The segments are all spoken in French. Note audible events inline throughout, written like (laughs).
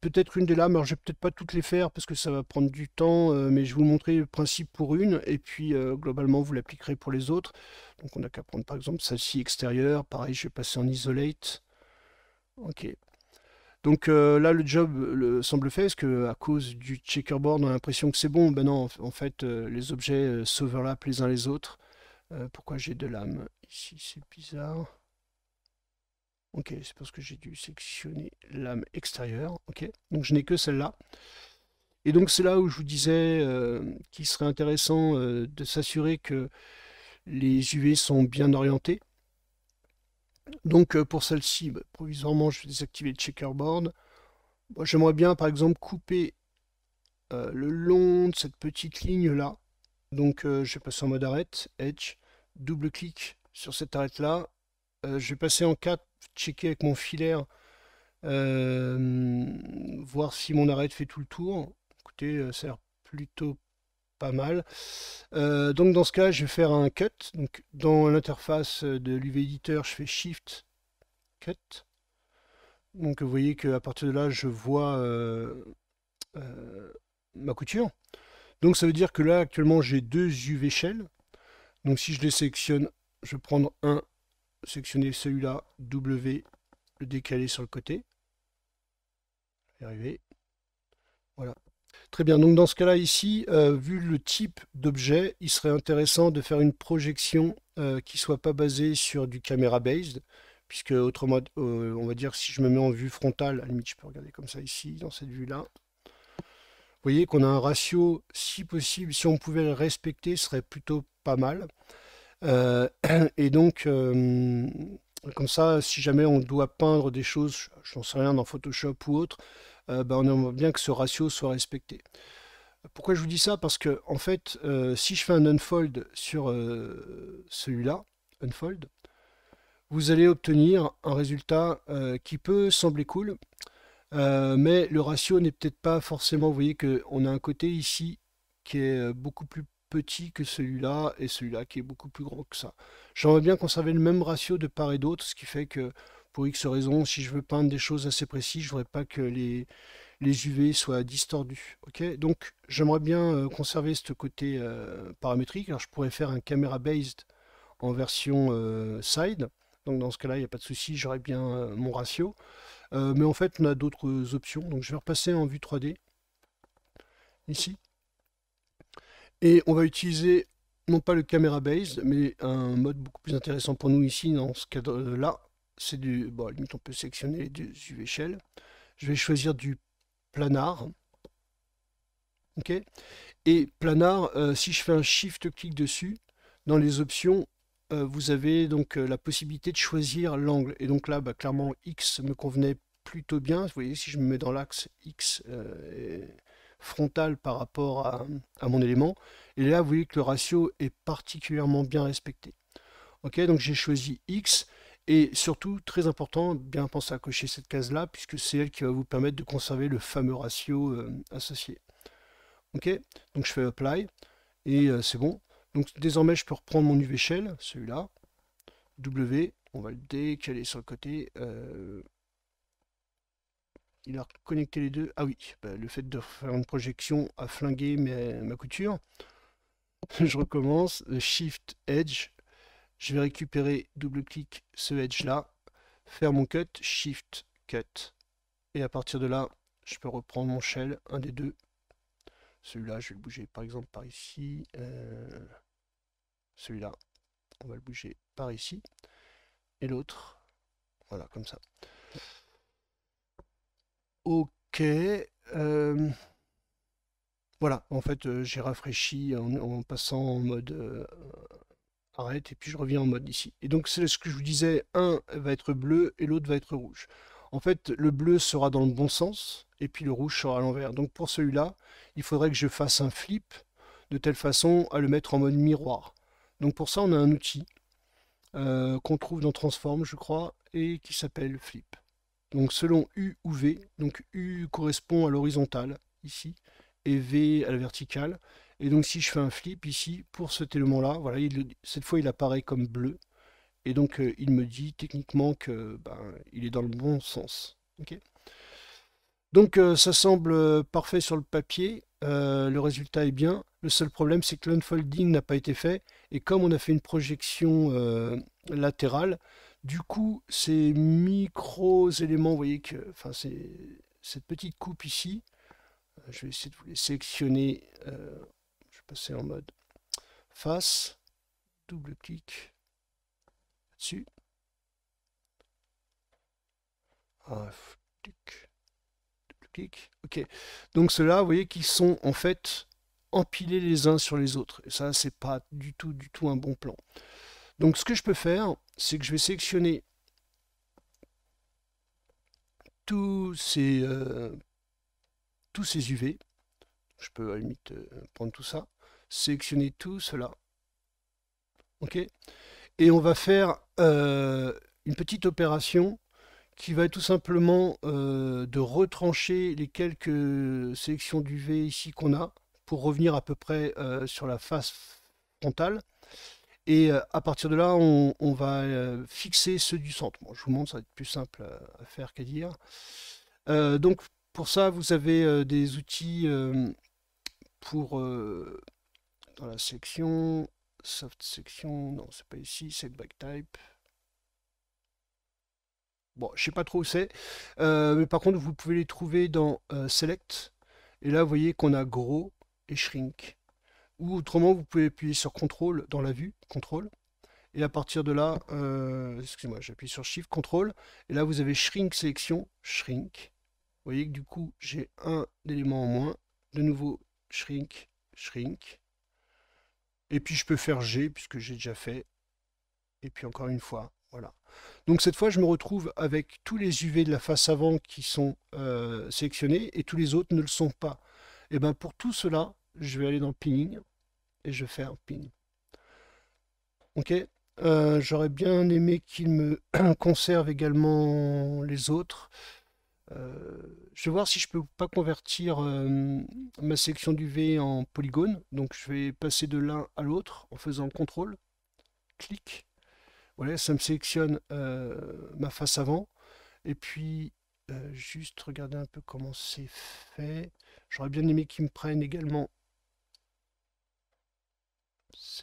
peut-être une des lames. Alors, je vais peut-être pas toutes les faire parce que ça va prendre du temps, euh, mais je vais vous montrer le principe pour une, et puis euh, globalement, vous l'appliquerez pour les autres. Donc, on n'a qu'à prendre par exemple celle-ci extérieure. Pareil, je vais passer en isolate. Ok. Donc euh, là, le job semble fait, parce que à cause du checkerboard, on a l'impression que c'est bon. Ben non, en, fait, les objets s'overlappent les uns les autres. pourquoi j'ai deux lames Ici, c'est bizarre. Ok, c'est parce que j'ai dû sélectionner l'âme extérieure. Ok, donc je n'ai que celle-là. Et donc c'est là où je vous disais euh, qu'il serait intéressant euh, de s'assurer que les UV sont bien orientés. Donc euh, pour celle-ci, bah, provisoirement, je vais désactiver le checkerboard. J'aimerais bien par exemple couper le long de cette petite ligne-là. Donc je vais passer en mode arrête, edge, double-clic sur cette arête-là euh, je vais passer en 4, checker avec mon filaire, euh, voir si mon arrêt fait tout le tour. Écoutez, euh, ça a l'air plutôt pas mal. donc dans ce cas, je vais faire un cut. Donc dans l'interface de l'UV éditeur, je fais Shift Cut. Donc vous voyez qu'à partir de là, je vois ma couture. Donc ça veut dire que là, actuellement, j'ai deux UV shell. Donc si je les sélectionne, je vais prendre un sélectionner celui-là, W, le décaler sur le côté. arriver. Voilà. Très bien, donc dans ce cas-là ici, euh, vu le type d'objet, il serait intéressant de faire une projection euh, qui ne soit pas basée sur du caméra based, puisque autrement, euh, on va dire si je me mets en vue frontale, à la limite je peux regarder comme ça ici, dans cette vue-là, vous voyez qu'on a un ratio, si possible, si on pouvait le respecter, ce serait plutôt pas mal. Euh, (clears throat) et donc, euh, comme ça, si jamais on doit peindre des choses, je n'en sais rien, dans Photoshop ou autre, euh, ben, on aimerait bien que ce ratio soit respecté. Pourquoi je vous dis ça Parce que, en fait, si je fais un unfold sur celui-là, unfold, vous allez obtenir un résultat qui peut sembler cool, mais le ratio n'est peut-être pas forcément, vous voyez qu'on a un côté ici qui est beaucoup plus petit que celui-là et celui-là qui est beaucoup plus grand que ça. J'aimerais bien conserver le même ratio de part et d'autre, ce qui fait que pour X raisons si je veux peindre des choses assez précises, je voudrais pas que les, les UV soient distordus. ok Donc j'aimerais bien euh, conserver ce côté euh, paramétrique. Alors je pourrais faire un camera based en version euh, side. Donc dans ce cas-là, il n'y a pas de souci, j'aurai bien mon ratio. mais en fait, on a d'autres options. Donc je vais repasser en vue 3D. Ici. Et on va utiliser non pas le camera base, mais un mode beaucoup plus intéressant pour nous ici dans ce cadre-là. C'est du. Bon, à la limite, on peut sélectionner les UV Je vais choisir du planar. OK Et planar, euh, si je fais un shift-clic dessus, dans les options, euh, vous avez donc euh, la possibilité de choisir l'angle. Et donc là, bah, clairement, X me convenait plutôt bien. Vous voyez, si je me mets dans l'axe X, frontal par rapport à, mon élément. Et là, vous voyez que le ratio est particulièrement bien respecté. Ok, donc j'ai choisi X. Et surtout, très important, bien penser à cocher cette case-là, puisque c'est elle qui va vous permettre de conserver le fameux ratio euh, associé. Ok, donc je fais Apply, et euh, c'est bon. Donc désormais, je peux reprendre mon UV Shell, celui-là, W, on va le décaler sur le côté, euh, il a connecté les deux. Ah oui, bah, le fait de faire une projection a flingué ma, couture. (laughs) Je recommence. Euh, Shift Edge. Je vais récupérer, double-clic, ce Edge là. Faire mon cut. Shift Cut. Et à partir de là, je peux reprendre mon shell, un des deux. Celui-là, je vais le bouger par exemple par ici. Euh, celui-là, on va le bouger par ici. Et l'autre, voilà, comme ça. Ok. Euh, voilà, en fait, euh, j'ai rafraîchi en, passant en mode euh, arrête et puis je reviens en mode ici. Et donc, c'est ce que je vous disais un va être bleu et l'autre va être rouge. En fait, le bleu sera dans le bon sens et puis le rouge sera à l'envers. Donc, pour celui-là, il faudrait que je fasse un flip de telle façon à le mettre en mode miroir. Donc, pour ça, on a un outil qu'on trouve dans Transform, je crois, et qui s'appelle Flip donc selon U ou V. Donc U correspond à l'horizontale ici et V à la verticale. Et donc si je fais un flip ici pour cet élément-là, voilà, cette fois il apparaît comme bleu. Et donc euh, il me dit techniquement que ben, il est dans le bon sens. donc euh, ça semble euh, parfait sur le papier, le résultat est bien. Le seul problème c'est que l'unfolding n'a pas été fait. Et comme on a fait une projection latérale, du coup, ces micros éléments vous voyez que, enfin, c'est cette petite coupe ici, euh, je vais essayer de vous les sélectionner. Euh, je vais passer en mode face, double-clic dessus. double-clic, ok. Donc ceux-là, vous voyez qu'ils sont en fait empilés les uns sur les autres. Et ça, c'est pas du tout, du tout un bon plan. Donc ce que je peux faire, c'est que je vais sélectionner tous ces, euh, tous ces UV. Je peux à la limite euh, prendre tout ça, sélectionner tout cela. OK Et on va faire euh, une petite opération qui va être tout simplement de retrancher les quelques sélections d'UV ici qu'on a pour revenir à peu près sur la face frontale. Et euh, à partir de là, on, va euh, fixer ceux du centre. je vous montre, ça va être plus simple euh, à, faire qu'à dire. donc pour ça, vous avez des outils pour dans la section soft section. Non, c'est pas ici. Set back type. Bon, je sais pas trop où c'est. mais par contre, vous pouvez les trouver dans Select. Et là, vous voyez qu'on a gros et shrink ou autrement vous pouvez appuyer sur CTRL dans la vue, contrôle, et à partir de là, euh, excusez-moi, j'appuie sur Shift, CTRL. et là vous avez Shrink Sélection, Shrink. Vous voyez que du coup j'ai un élément en moins, de nouveau Shrink, Shrink, et puis je peux faire G puisque j'ai déjà fait, et puis encore une fois, voilà. Donc cette fois je me retrouve avec tous les UV de la face avant qui sont euh, sélectionnés, et tous les autres ne le sont pas. Et eh bien pour tout cela, je vais aller dans Pinning, je fais un pin Ok, euh, j'aurais bien aimé qu'il me (clears throat) conserve également les autres. Euh, je vais voir si je peux pas convertir euh, ma section du V en polygone. Donc je vais passer de l'un à l'autre en faisant contrôle clic. Voilà, ça me sélectionne ma face avant. Et puis, juste regarder un peu comment c'est fait. J'aurais bien aimé qu'il me prenne également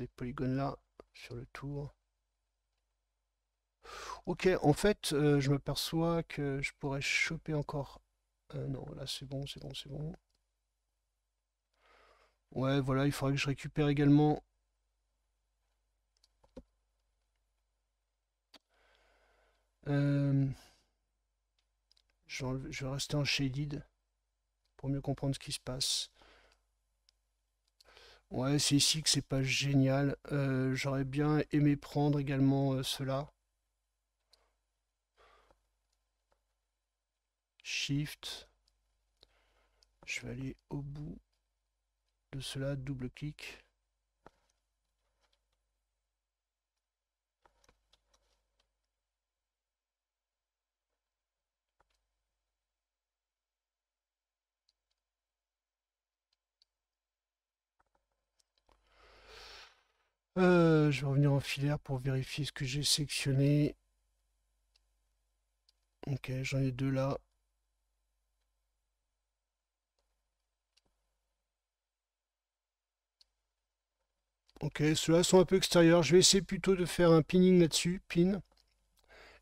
polygones-là sur le tour. Ok, en fait, euh, je je m'aperçois que je pourrais choper encore... Euh, non, là c'est bon, c'est bon, c'est bon. Ouais, voilà, il faudrait que je récupère également... Euh, je vais rester en shaded pour mieux comprendre ce qui se passe. Ouais, c'est ici que c'est pas génial. Euh, j'aurais bien aimé prendre également euh, cela. Shift. Je vais aller au bout de cela, double clic. Euh, je vais revenir en filaire pour vérifier ce que j'ai sélectionné. Ok, j'en ai deux là. Ok, ceux-là sont un peu extérieurs. Je vais essayer plutôt de faire un pinning là-dessus, pin.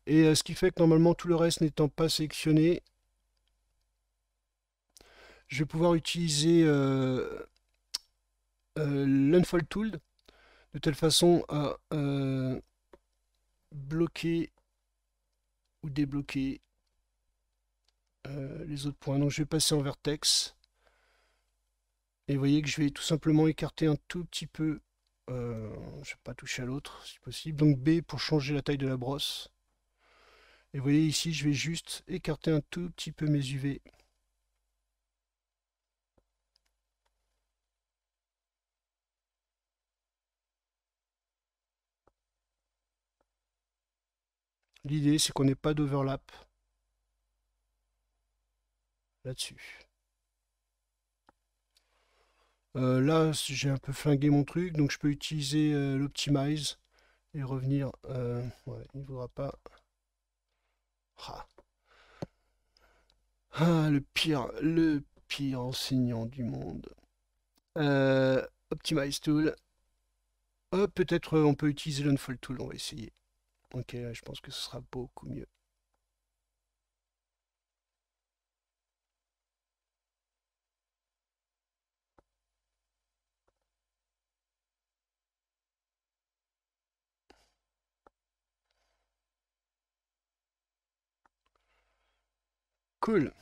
Et euh, ce qui fait que normalement tout le reste n'étant pas sélectionné, je vais pouvoir utiliser euh, l'Unfold Tool de telle façon à euh, bloquer ou débloquer euh, les autres points. Donc je vais passer en vertex. Et vous voyez que je vais tout simplement écarter un tout petit peu. Je euh, je vais pas toucher à l'autre si possible. Donc B pour changer la taille de la brosse. Et vous voyez ici, je vais juste écarter un tout petit peu mes UV. L'idée, c'est qu'on n'ait pas d'overlap là-dessus. Euh, là, j'ai un peu flingué mon truc, donc je peux utiliser euh, l'optimize et revenir. Euh, il ne voudra pas. Ah. ah. le pire, le pire enseignant du monde. optimize tool. Peut-être on peut utiliser l'unfold tool, on va essayer. Ok, je pense que ce sera beaucoup mieux. Cool.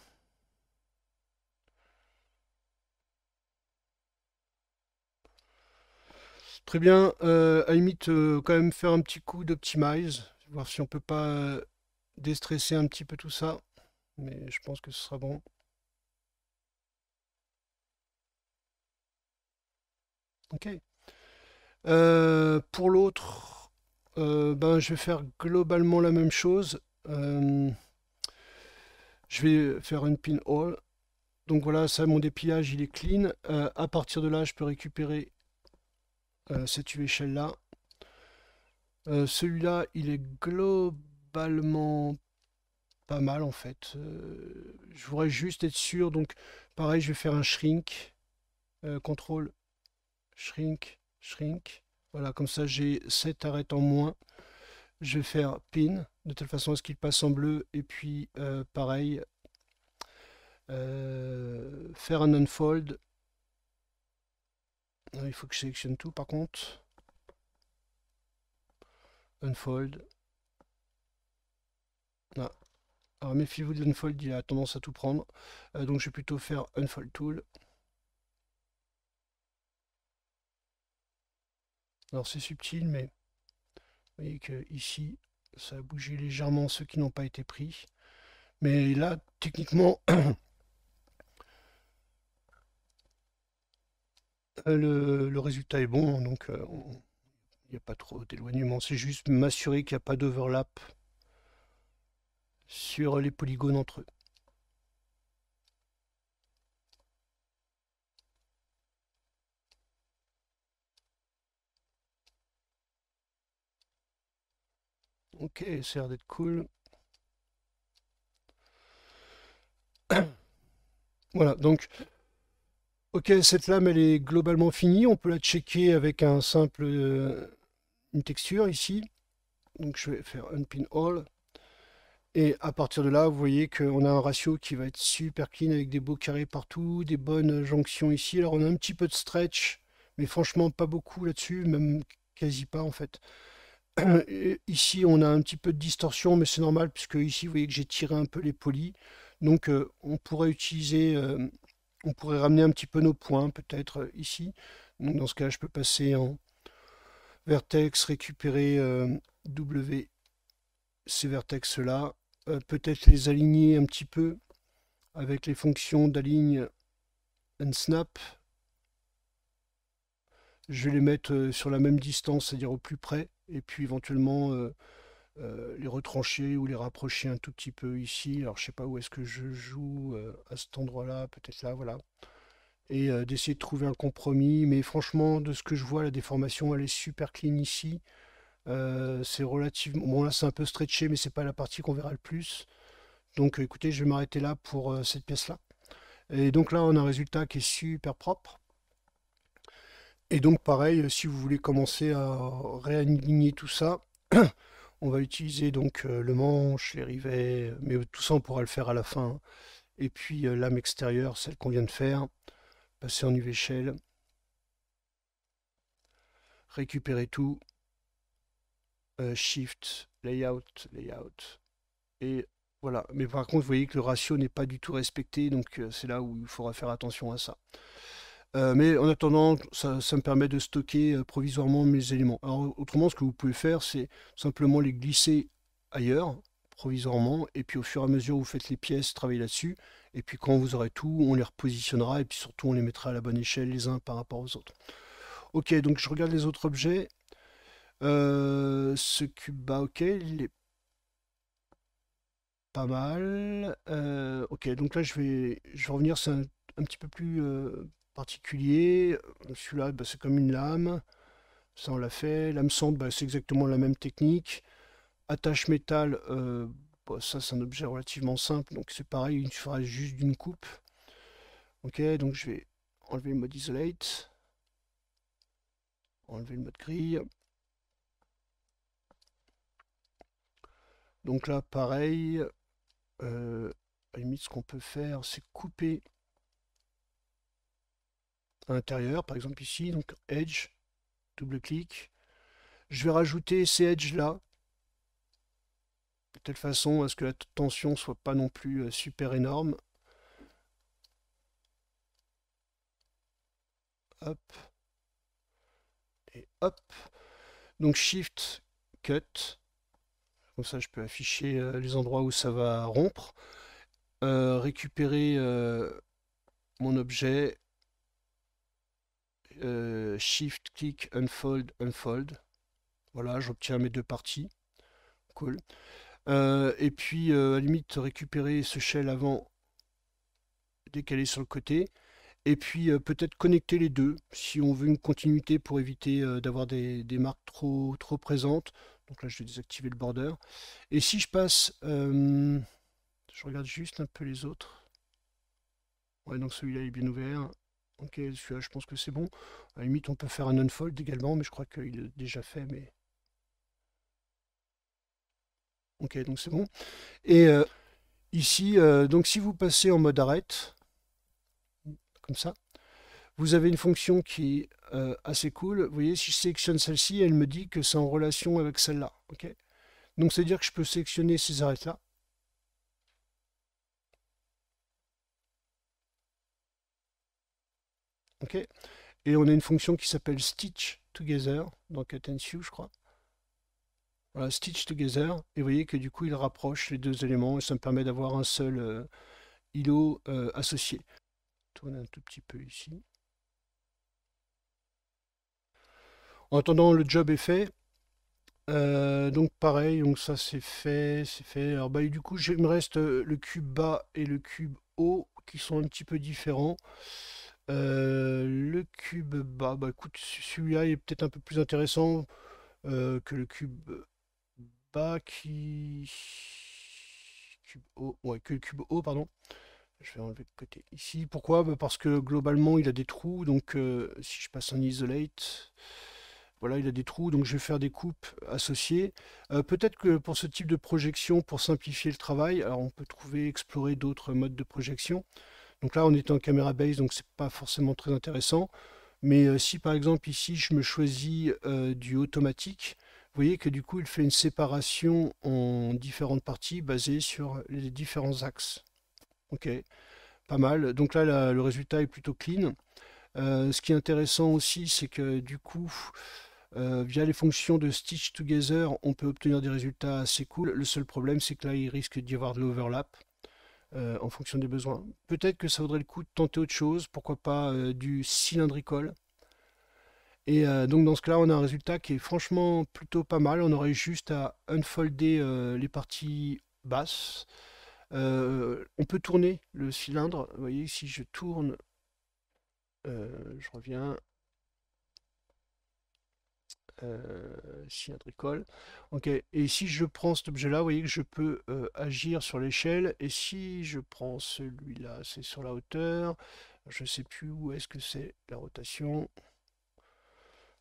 bien. Euh, à limite, euh, quand même faire un petit coup d'optimize, voir si on peut pas euh, déstresser un petit peu tout ça. Mais je pense que ce sera bon. Ok. pour l'autre, ben, je vais faire globalement la même chose. je vais faire une pin hole Donc voilà, ça, mon dépillage, il est clean. à partir de là, je peux récupérer euh, cette échelle là. Euh, celui-là, il est globalement pas mal en fait. Euh, je voudrais juste être sûr, donc pareil, je vais faire un shrink, contrôle, shrink, shrink. Voilà, comme ça j'ai 7 arêtes en moins. Je vais faire pin, de telle façon à ce qu'il passe en bleu. Et puis pareil, faire un unfold il faut que je sélectionne tout par contre. Unfold. Alors méfiez-vous de l'unfold, il a tendance à tout prendre. Euh, donc je vais plutôt faire unfold tool. Alors c'est subtil, mais vous voyez que ici ça a bougé légèrement ceux qui n'ont pas été pris. Mais là, techniquement, (clears throat) Euh, le, résultat est bon, donc euh, il n'y a pas trop d'éloignement. C'est juste m'assurer qu'il n'y a pas d'overlap sur les polygones entre eux. Ok, ça a l'air d'être cool. (clears throat) voilà, donc Ok, cette lame, elle est globalement finie. On peut la checker avec un simple euh, une texture ici. Donc je vais faire pin All. Et à partir de là, vous voyez qu'on a un ratio qui va être super clean avec des beaux carrés partout, des bonnes jonctions ici. Alors on a un petit peu de stretch, mais franchement pas beaucoup là-dessus, même quasi pas en fait. (clears throat) ici on a un petit peu de distorsion, mais c'est normal puisque ici vous voyez que j'ai tiré un peu les polis. Donc euh, on pourrait utiliser euh, on pourrait ramener un petit peu nos points peut-être euh, ici. dans ce cas, je peux passer en vertex, récupérer euh, W, ces vertex-là, euh, peut-être les aligner un petit peu avec les fonctions d'aligne and snap. Je vais les mettre sur la même distance, c'est-à-dire au plus près, et puis éventuellement... Euh, les retrancher ou les rapprocher un tout petit peu ici. Alors je sais pas où est-ce que je joue euh, à cet endroit-là, peut-être là, voilà. Et euh, d'essayer de trouver un compromis. Mais franchement, de ce que je vois, la déformation, elle est super clean ici. c'est relativement... Bon là, c'est un peu stretché, mais c'est pas la partie qu'on verra le plus. Donc écoutez, je vais m'arrêter là pour cette pièce-là. Et donc là, on a un résultat qui est super propre. Et donc pareil, si vous voulez commencer à réaligner tout ça, (clears throat) On va utiliser donc euh, le manche, les rivets, mais tout ça on pourra le faire à la fin. Et puis euh, l'âme extérieure, celle qu'on vient de faire, passer en UV shell, récupérer tout, euh, Shift, Layout, Layout, et voilà. Mais par contre, vous voyez que le ratio n'est pas du tout respecté, donc c'est là où il faudra faire attention à ça. Euh, mais en attendant, ça, me permet de stocker euh, provisoirement mes éléments. Alors, autrement, ce que vous pouvez faire, c'est simplement les glisser ailleurs, provisoirement, et puis au fur et à mesure, vous faites les pièces, travaillez là-dessus, et puis quand vous aurez tout, on les repositionnera, et puis surtout, on les mettra à la bonne échelle les uns par rapport aux autres. Ok, donc je regarde les autres objets. Euh, ce ce bas ok, il est pas mal. ok, donc là, je vais, je vais revenir, c'est un, petit peu plus particulier. Euh, celui-là, bah, c'est comme une lame. Ça, on l'a fait. Lame sonde, bah, c'est exactement la même technique. Attache métal, euh, bah, ça, c'est un objet relativement simple. Donc, c'est pareil, il suffira juste d'une coupe. Ok, donc je vais enlever le mode isolate. Enlever le mode grille. Donc là, pareil, euh, à la limite, ce qu'on peut faire, c'est couper intérieur, l'intérieur, par exemple ici, donc Edge, double-clic. Je vais rajouter ces Edges là, de telle façon à ce que la tension soit pas non plus euh, super énorme. Hop. Et hop. Donc Shift, Cut. Comme ça, je peux afficher euh, les endroits où ça va rompre. Euh, récupérer mon objet euh, shift, click, Unfold, Unfold. Voilà, j'obtiens mes deux parties. Cool. Euh, et puis, euh, à limite, récupérer ce shell avant, décaler sur le côté. Et puis, peut-être connecter les deux, si on veut une continuité pour éviter d'avoir des, des, marques trop, trop présentes. Donc là, je vais désactiver le border. Et si je passe... je regarde juste un peu les autres. Ouais, donc celui-là est bien ouvert. Ok, celui euh, je pense que c'est bon. À la limite, on peut faire un unfold également, mais je crois qu'il l'a déjà fait. Mais... Ok, donc c'est bon. Et euh, ici, euh, donc si vous passez en mode arrête, comme ça, vous avez une fonction qui est assez cool. Vous voyez, si je sélectionne celle-ci, elle me dit que c'est en relation avec celle-là. ok donc c'est-à-dire que je peux sélectionner ces arrêtes là Ok et on a une fonction qui s'appelle stitch together, dans Katenshu, je crois. Voilà, stitch together, et vous voyez que du coup il rapproche les deux éléments et ça me permet d'avoir un seul euh, îlot euh, associé. tourne un tout petit peu ici. En attendant, le job est fait. Euh, donc pareil, donc ça c'est fait, c'est fait. Alors bah, du coup, il me reste le cube bas et le cube haut qui sont un petit peu différents. Euh, le cube bas, bah, écoute, celui-là est peut-être un peu plus intéressant euh, que le cube bas qui. haut, que le cube haut, pardon. Je vais enlever de côté ici. Pourquoi bah, Parce que globalement il a des trous, donc euh, si je passe en isolate, voilà, il a des trous, donc je vais faire des coupes associées. peut-être que pour ce type de projection, pour simplifier le travail, alors on peut trouver, explorer d'autres modes de projection. Donc là, on est en caméra base, donc c'est pas forcément très intéressant. Mais euh, si par exemple ici, je me choisis euh, du automatique, vous voyez que du coup, il fait une séparation en différentes parties basées sur les différents axes. Ok, pas mal. Donc là, le résultat est plutôt clean. Euh, ce qui est intéressant aussi, c'est que du coup, via les fonctions de Stitch Together, on peut obtenir des résultats assez cool. Le seul problème, c'est que là, il risque d'y avoir de l'overlap. Euh, en fonction des besoins. Peut-être que ça vaudrait le coup de tenter autre chose, pourquoi pas euh, du cylindricole. Et euh, donc dans ce cas-là, on a un résultat qui est franchement plutôt pas mal. On aurait juste à unfolder les parties basses. on peut tourner le cylindre. Vous voyez, si je tourne, je reviens, si euh, Ok, et si je prends cet objet-là, vous voyez que je peux euh, agir sur l'échelle. Et si je prends celui-là, c'est sur la hauteur. Je ne sais plus où est-ce que c'est la rotation.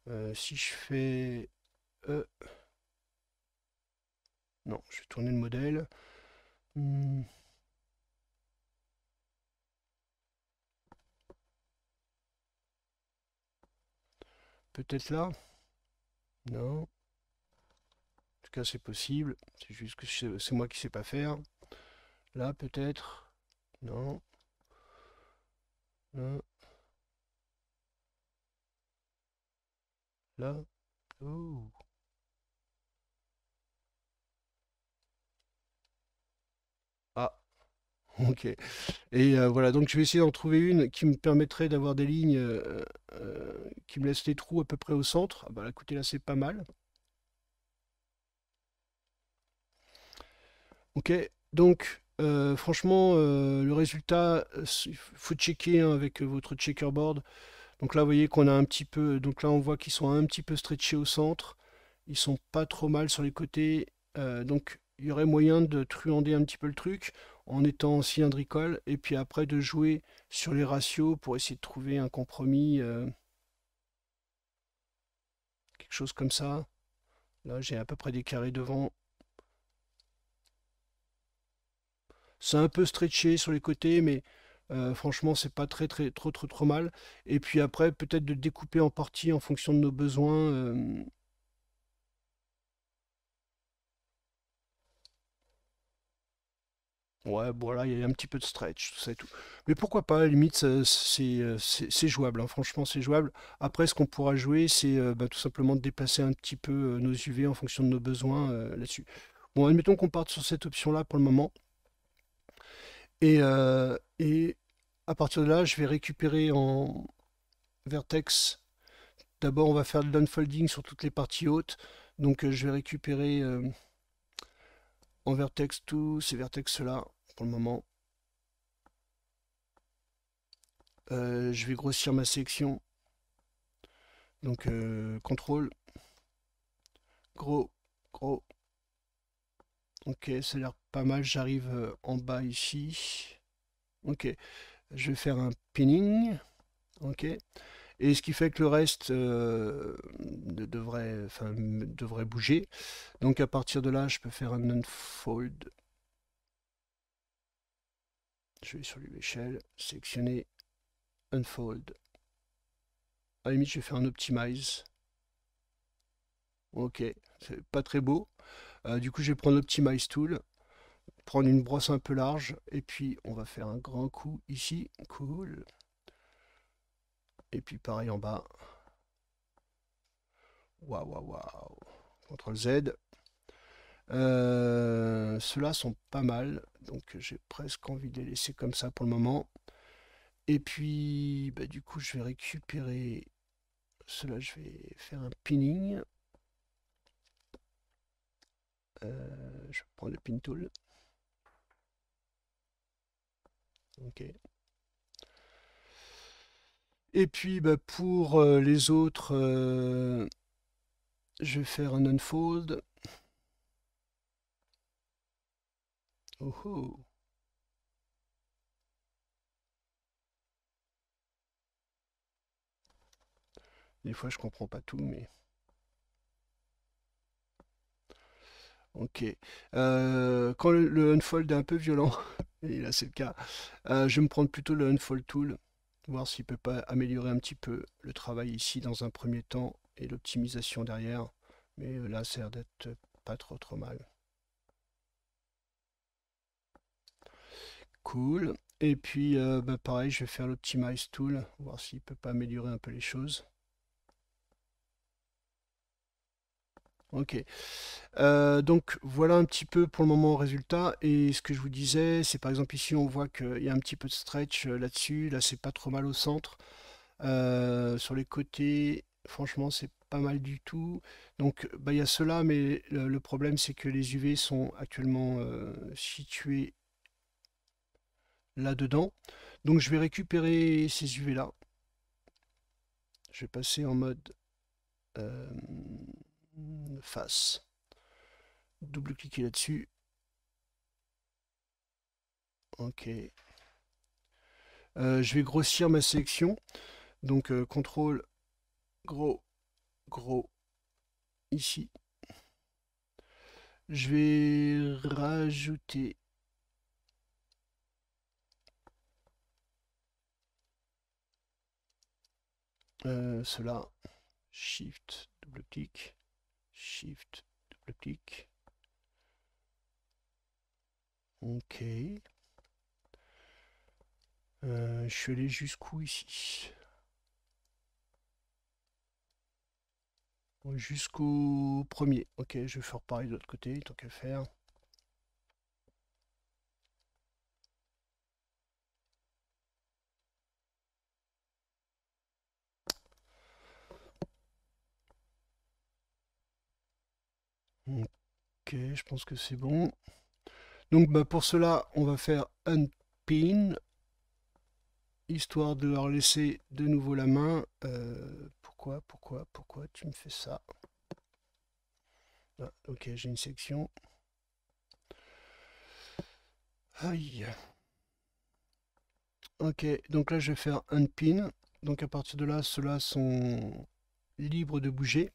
Euh, si je fais... Non, je vais tourner le modèle. Hmm. Peut-être là non. En tout cas, c'est possible. C'est juste que c'est moi qui sais pas faire. Là, peut-être. Non. Là. Là. Oh. (laughs) Ok. Et euh, voilà, donc je vais essayer d'en trouver une qui me permettrait d'avoir des lignes euh, euh, qui me laissent les trous à peu près au centre. Ah bah, écoutez, là c'est pas mal. Ok, donc franchement, le résultat, il faut checker hein, avec votre checkerboard. Donc là, vous voyez qu'on a un petit peu, donc là on voit qu'ils sont un petit peu stretchés au centre. Ils sont pas trop mal sur les côtés. donc il y aurait moyen de truander un petit peu le truc en étant cylindricole, et puis après de jouer sur les ratios pour essayer de trouver un compromis, euh, quelque chose comme ça. Là, j'ai à peu près des carrés devant. C'est un peu stretché sur les côtés, mais euh, franchement, c'est pas très, très, trop, trop, trop mal. Et puis après, peut-être de découper en partie en fonction de nos besoins. Euh, Ouais, voilà, il y a un petit peu de stretch, tout ça et tout. Mais pourquoi pas, à la limite, euh, c'est jouable, hein. franchement, c'est jouable. Après, ce qu'on pourra jouer, c'est euh, bah, tout simplement de déplacer un petit peu euh, nos UV en fonction de nos besoins là-dessus. Bon, admettons qu'on parte sur cette option-là pour le moment. Et, et à partir de là, je vais récupérer en vertex. D'abord, on va faire de l'unfolding sur toutes les parties hautes. Donc, je vais récupérer en vertex tous ces vertex là pour le moment. Euh, je vais grossir ma section. Donc, euh, contrôle. Gros, gros. Ok, ça a l'air pas mal. J'arrive euh, en bas ici. Ok, je vais faire un pinning. Ok. Et ce qui fait que le reste devrait, enfin, devrait bouger. Donc à partir de là, je peux faire un unfold je vais sur l'échelle, sélectionner Unfold. À la limite, je vais faire un Optimize. Ok, c'est pas très beau. Euh, du coup, je vais prendre l'Optimize Tool, prendre une brosse un peu large, et puis on va faire un grand coup ici. Cool. Et puis pareil en bas. Waouh, waouh, waouh. CTRL Z. Euh, ceux-là sont pas mal, donc j'ai presque envie de les laisser comme ça pour le moment. Et puis, bah, du coup, je vais récupérer cela. Je vais faire un pinning. Euh, je prends le pin tool. Ok. Et puis bah, pour euh, les autres, je vais faire un unfold. Des fois, je comprends pas tout, mais... Ok. Euh, quand le, unfold est un peu violent, (laughs) et là c'est le cas, euh, je vais me prendre plutôt le unfold tool, voir s'il peut pas améliorer un petit peu le travail ici dans un premier temps et l'optimisation derrière. Mais euh, là, ça a l'air d'être pas trop trop mal. Cool. Et puis, euh, bah, pareil, je vais faire l'Optimize Tool, voir s'il ne peut pas améliorer un peu les choses. Ok. Euh, donc voilà un petit peu pour le moment résultat. Et ce que je vous disais, c'est par exemple ici on voit qu'il y a un petit peu de stretch euh, là-dessus. Là, c'est pas trop mal au centre. sur les côtés, franchement c'est pas mal du tout. Donc bah, il y a cela, mais le, problème c'est que les UV sont actuellement situés là-dedans. Donc je vais récupérer ces UV là. Je vais passer en mode euh, face. Double-cliquer là-dessus. Ok. Euh, je vais grossir ma sélection. Donc euh, contrôle gros, gros, ici. Je vais rajouter Euh, cela. Shift, double-clic. Shift, double-clic. Ok. Euh, je suis allé jusqu'où ici Jusqu'au premier. Ok, je vais faire pareil de l'autre côté, tant qu'à faire. Ok, je pense que c'est bon. Donc bah, pour cela, on va faire un pin, histoire de leur laisser de nouveau la main. Euh, pourquoi, pourquoi, pourquoi tu me fais ça ah, Ok, j'ai une section. Aïe. Ok, donc là je vais faire un pin, Donc à partir de là, ceux-là sont libres de bouger.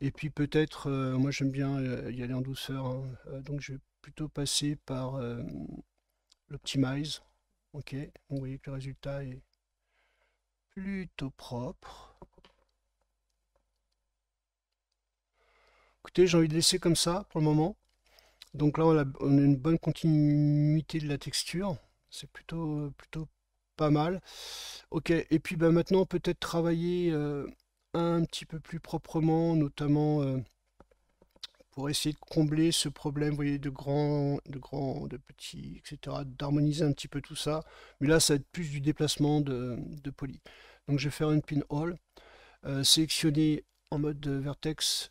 Et puis peut-être, euh, moi j'aime bien euh, y aller en douceur, hein. euh, donc je vais plutôt passer par l'optimize. Ok, vous voyez que le résultat est plutôt propre. Écoutez, j'ai envie de laisser comme ça pour le moment. Donc là, on a, une bonne continuité de la texture. C'est plutôt, plutôt pas mal. Ok, et puis ben maintenant, peut-être travailler un petit peu plus proprement, notamment euh, pour essayer de combler ce problème, voyez, de grands, de grands, de petits, etc., d'harmoniser un petit peu tout ça. Mais là, ça va être plus du déplacement de, poly. Donc je vais faire une pin euh, sélectionner en mode euh, vertex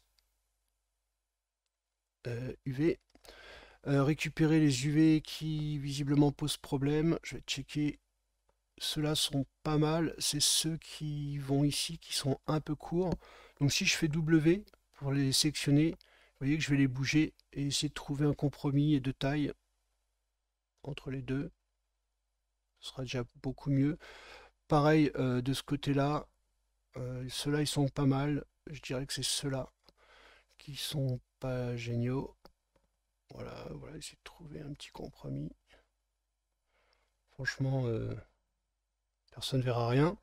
UV, récupérer les UV qui visiblement posent problème. Je vais checker ceux-là sont pas mal. C'est ceux qui vont ici qui sont un peu courts. Donc si je fais W pour les sélectionner, vous voyez que je vais les bouger et essayer de trouver un compromis de taille entre les deux. Ce sera déjà beaucoup mieux. Pareil euh, de ce côté-là, euh, ceux-là ils sont pas mal. Je dirais que c'est ceux-là qui sont pas géniaux. Voilà, voilà, essayer de trouver un petit compromis. Franchement, euh, personne ne verra rien.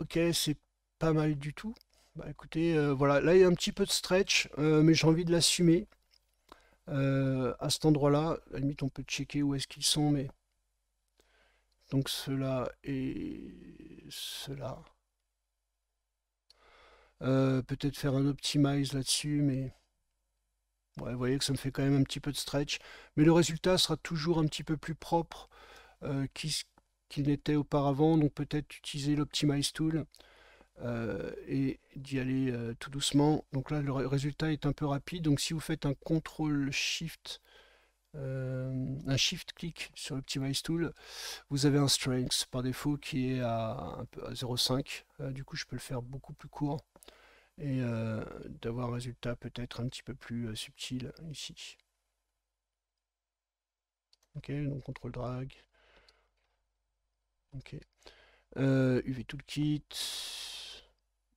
Ok, c'est pas mal du tout. Bah, écoutez, euh, voilà, là il y a un petit peu de stretch, euh, mais j'ai envie de l'assumer. Euh, à cet endroit-là, à la limite on peut checker où est-ce qu'ils sont, mais... Donc cela et cela. Peut-être faire un optimize là-dessus, mais... vous voyez que ça me fait quand même un petit peu de stretch. Mais le résultat sera toujours un petit peu plus propre qu'il n'était auparavant, donc peut-être utiliser l'Optimize Tool euh, et d'y aller euh, tout doucement. Donc là, le résultat est un peu rapide. Donc si vous faites un CTRL SHIFT, euh, un shift clic sur l'Optimize Tool, vous avez un strength par défaut qui est à, à 0,5. du coup, je peux le faire beaucoup plus court et d'avoir un résultat peut-être un petit peu plus subtil ici. Ok, donc CTRL drag, Ok. UV euh, Toolkit.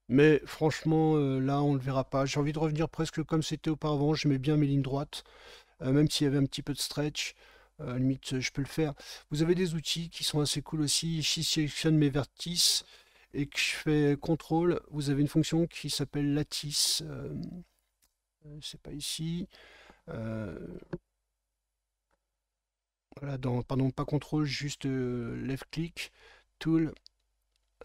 Mais franchement, euh, là, on le verra pas. J'ai envie de revenir presque comme c'était auparavant. je mets bien mes lignes droites, euh, même s'il y avait un petit peu de stretch. limite, je peux le faire. Vous avez des outils qui sont assez cool aussi. Si je sélectionne mes vertices et que je fais contrôle, vous avez une fonction qui s'appelle lattice. c'est pas ici. Voilà, pardon, pas contrôle, juste euh, left-click, tool,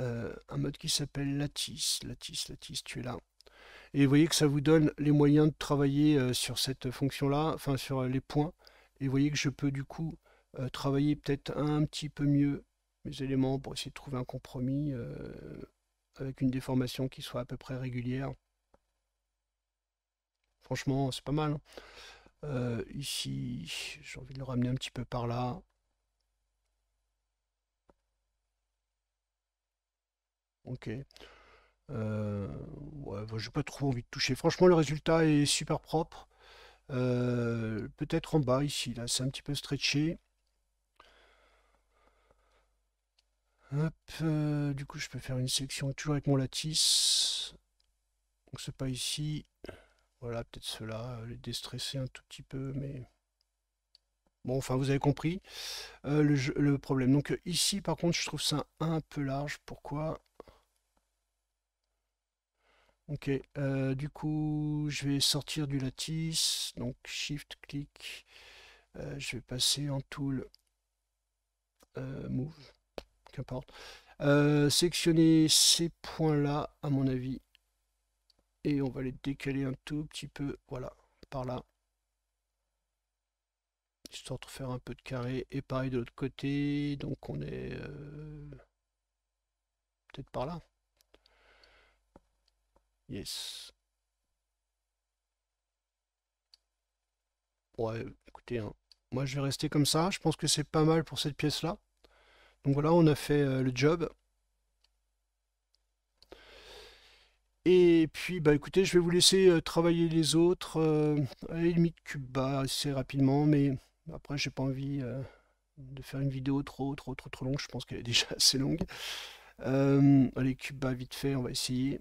euh, un mode qui s'appelle Lattice, Lattice, Lattice, tu es là. Et vous voyez que ça vous donne les moyens de travailler euh, sur cette fonction-là, enfin sur les points. Et vous voyez que je peux du coup travailler peut-être un, petit peu mieux mes éléments pour essayer de trouver un compromis avec une déformation qui soit à peu près régulière. Franchement, c'est pas mal. Hein. Euh, ici, j'ai envie de le ramener un petit peu par là. Ok. Euh, ouais, j'ai pas trop envie de toucher. Franchement, le résultat est super propre. Euh, peut-être en bas ici, là, c'est un petit peu stretché. Euh, du coup, je peux faire une section toujours avec mon lattice. Donc, c'est pas ici. Voilà, peut-être cela, euh, les déstresser un tout petit peu, mais... Bon, enfin, vous avez compris euh, le, problème. Donc euh, ici, par contre, je trouve ça un peu large. Pourquoi Ok, du coup, je vais sortir du lattice. Donc, shift, clic. je vais passer en tool move, qu'importe. sélectionner ces points-là, à mon avis, et on va les décaler un tout petit peu, voilà, par là. Histoire de faire un peu de carré. Et pareil de l'autre côté, donc on est euh, peut-être par là. Yes. Ouais, écoutez, hein. moi je vais rester comme ça. Je pense que c'est pas mal pour cette pièce-là. Donc voilà, on a fait euh, le job. Et puis, bah écoutez, je vais vous laisser euh, travailler les autres. Euh, à limite, Cuba assez rapidement, mais après, j'ai pas envie euh, de faire une vidéo trop, trop, trop, trop longue. Je pense qu'elle est (laughs) déjà assez longue. allez, Cuba, vite fait, on va essayer.